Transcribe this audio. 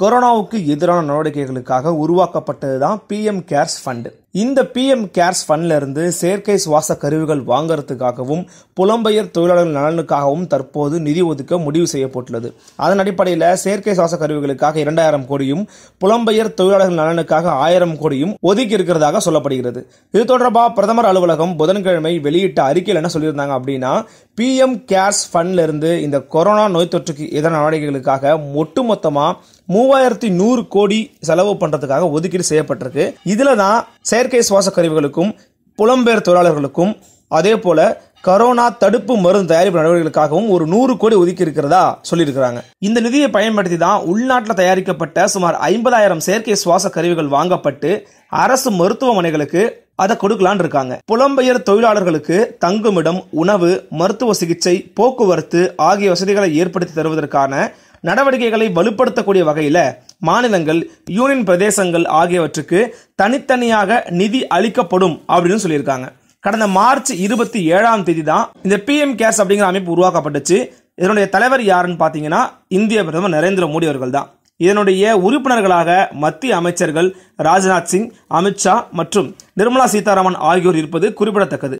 கொரோனாவுக்கு எதிரான நடவடிக்கைகளுக்காக உருவாக்கப்பட்டது தான் பிஎம் கேர்ஸ் ஃபண்டு இந்த பிஎம் கேர்ஸ் இருந்து செயற்கை சுவாச கருவிகள் வாங்குறதுக்காகவும் புலம்பெயர் தொழிலாளர்கள் நலனுக்காகவும் தற்போது நிதி ஒதுக்க முடிவு செய்யப்பட்டுள்ளது அதன் அடிப்படையில் செயற்கை சுவாச கருவிகளுக்காக இரண்டாயிரம் கோடியும் புலம்பெயர் தொழிலாளர்கள் நலனுக்காக ஆயிரம் கோடியும் ஒதுக்கி இருக்கிறதாக சொல்லப்படுகிறது இது தொடர்பாக பிரதமர் அலுவலகம் புதன்கிழமை வெளியிட்ட அறிக்கையில் என்ன சொல்லியிருந்தாங்க அப்படின்னா பிஎம் கேர்ஸ் ஃபண்ட்லேருந்து இந்த கொரோனா நோய் தொற்றுக்கு எதிரான நடவடிக்கைகளுக்காக ஒட்டுமொத்தமாக மூவாயிரத்தி நூறு கோடி செலவு பண்ணுறதுக்காக ஒதுக்கீடு செய்யப்பட்டிருக்கு இதில் தான் செயற்கை சுவாச கருவிகளுக்கும் புலம்பெயர் தொழிலாளர்களுக்கும் அதே போல கரோனா தடுப்பு மருந்து தயாரிப்பு நடவடிக்கைகளுக்காகவும் ஒரு நூறு கோடி ஒதுக்கி இருக்கிறதா சொல்லியிருக்கிறாங்க இந்த நிதியை பயன்படுத்தி தான் உள்நாட்டில் தயாரிக்கப்பட்ட சுமார் ஐம்பதாயிரம் செயற்கை சுவாச கருவிகள் வாங்கப்பட்டு அரசு மருத்துவமனைகளுக்கு அதை கொடுக்கலான் இருக்காங்க புலம்பெயர் தொழிலாளர்களுக்கு தங்குமிடம் உணவு மருத்துவ சிகிச்சை போக்குவரத்து ஆகிய வசதிகளை ஏற்படுத்தி தருவதற்கான நடவடிக்கைகளை வலுப்படுத்தக்கூடிய வகையில் மாநிலங்கள் யூனியன் பிரதேசங்கள் ஆகியவற்றுக்கு தனித்தனியாக நிதி அளிக்கப்படும் அப்படின்னு சொல்லியிருக்காங்க கடந்த மார்ச் இருபத்தி ஏழாம் தேதி தான் இந்த பிஎம் கேர்ஸ் அப்படிங்கிற அமைப்பு உருவாக்கப்பட்டுச்சு இதனுடைய தலைவர் யாருன்னு பார்த்தீங்கன்னா இந்திய பிரதமர் நரேந்திர மோடி அவர்கள் தான் இதனுடைய உறுப்பினர்களாக மத்திய அமைச்சர்கள் ராஜ்நாத் சிங் அமித்ஷா மற்றும் நிர்மலா சீதாராமன் ஆகியோர் இருப்பது குறிப்பிடத்தக்கது